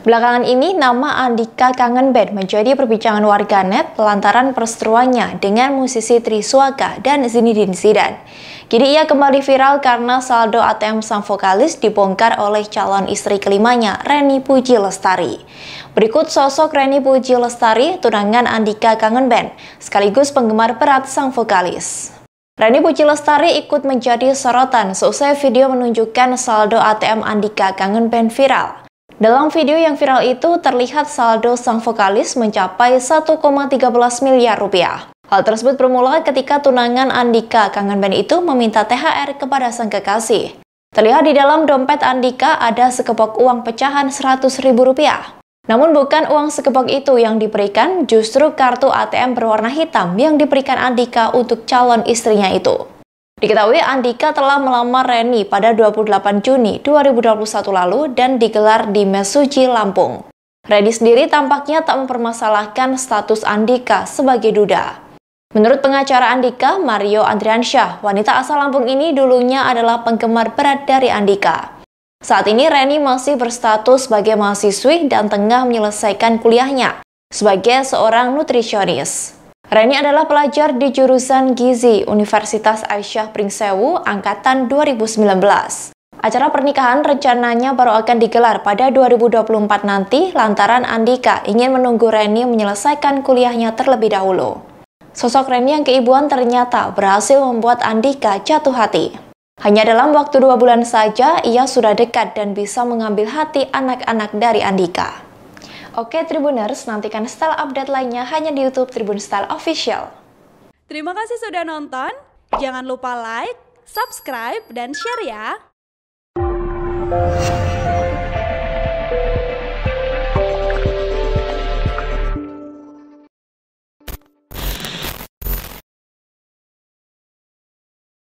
Belakangan ini, nama Andika Kangen Band menjadi perbincangan warganet lantaran perseteruannya dengan musisi Tri Triswaka dan Zinedine Zidane. Kini ia kembali viral karena saldo ATM sang vokalis dibongkar oleh calon istri kelimanya, Reni Puji Lestari. Berikut sosok Reni Puji Lestari, tunangan Andika Kangen Band, sekaligus penggemar berat sang vokalis. Rani Puji Lestari ikut menjadi sorotan seusai video menunjukkan saldo ATM Andika Kangen Band viral. Dalam video yang viral itu terlihat saldo sang vokalis mencapai 1,13 miliar rupiah. Hal tersebut bermula ketika tunangan Andika Kangen Band itu meminta THR kepada sang kekasih. Terlihat di dalam dompet Andika ada sekepok uang pecahan 100 ribu rupiah. Namun bukan uang sekepok itu yang diberikan, justru kartu ATM berwarna hitam yang diberikan Andika untuk calon istrinya itu. Diketahui Andika telah melamar Reni pada 28 Juni 2021 lalu dan digelar di Mesuji, Lampung. Reni sendiri tampaknya tak mempermasalahkan status Andika sebagai duda. Menurut pengacara Andika, Mario Andriansyah, wanita asal Lampung ini dulunya adalah penggemar berat dari Andika. Saat ini Reni masih berstatus sebagai mahasiswi dan tengah menyelesaikan kuliahnya sebagai seorang nutrisionis. Reni adalah pelajar di jurusan Gizi Universitas Aisyah Pringsewu Angkatan 2019. Acara pernikahan rencananya baru akan digelar pada 2024 nanti lantaran Andika ingin menunggu Reni menyelesaikan kuliahnya terlebih dahulu. Sosok Reni yang keibuan ternyata berhasil membuat Andika jatuh hati. Hanya dalam waktu dua bulan saja, ia sudah dekat dan bisa mengambil hati anak-anak dari Andika. Oke Tribuners, nantikan style update lainnya hanya di YouTube Tribun Style Official. Terima kasih sudah nonton. Jangan lupa like, subscribe, dan share ya.